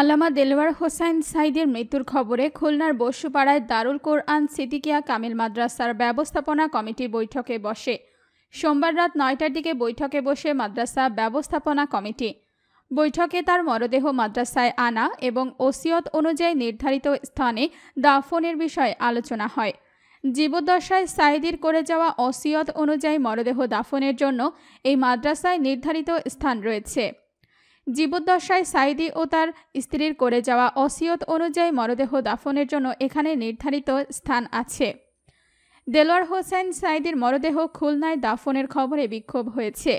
আলামা দেলওয়ার হোসাইন সাইদের মৃত্যুর খবরে খুলনার বসুপাড়ায় দারুল কোরআন সিটিকিয়া কামিল মাদ্রাসার ব্যবস্থাপনা কমিটি বৈঠকে বসে সোমবার রাত নয়টার দিকে বৈঠকে বসে মাদ্রাসা ব্যবস্থাপনা কমিটি বৈঠকে তার মরদেহ মাদ্রাসায় আনা এবং ওসিয়ত অনুযায়ী নির্ধারিত স্থানে দাফনের বিষয়ে আলোচনা হয় জীবদ্দশায় সাইদির করে যাওয়া ওসিয়ত অনুযায়ী মরদেহ দাফনের জন্য এই মাদ্রাসায় নির্ধারিত স্থান রয়েছে জীবদ্দশায় সাইদি ও তার স্ত্রীর করে যাওয়া অসিয়ত অনুযায়ী মরদেহ দাফনের জন্য এখানে নির্ধারিত স্থান আছে দেলোয়ার হোসেন সাইদির মরদেহ খুলনায় দাফনের খবরে বিক্ষোভ হয়েছে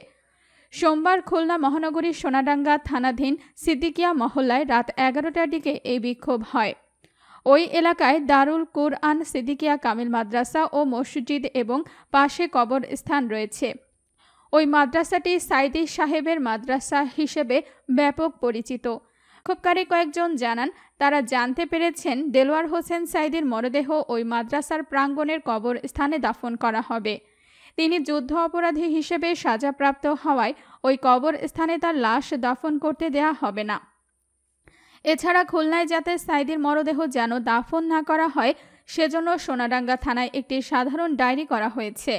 সোমবার খুলনা মহানগরীর সোনাডাঙ্গা থানাধীন সিদ্দিকিয়া মহল্লায় রাত এগারোটার দিকে এই বিক্ষোভ হয় ওই এলাকায় দারুল কুরআন সিদ্দিকিয়া কামিল মাদ্রাসা ও মসজিদ এবং পাশে কবর স্থান রয়েছে ওই মাদ্রাসাটি সাইদি সাহেবের মাদ্রাসা হিসেবে ব্যাপক পরিচিত বিক্ষোভকারী কয়েকজন জানান তারা জানতে পেরেছেন দেলোয়ার হোসেন সাইদের মরদেহ ওই মাদ্রাসার প্রাঙ্গণের কবর স্থানে দাফন করা হবে তিনি যুদ্ধ অপরাধী হিসেবে সাজাপ্রাপ্ত হওয়ায় ওই কবর স্থানে তার লাশ দাফন করতে দেয়া হবে না এছাড়া খুলনায় যাতে সাইদের মরদেহ যেন দাফন না করা হয় সেজন্য সোনাডাঙ্গা থানায় একটি সাধারণ ডায়েরি করা হয়েছে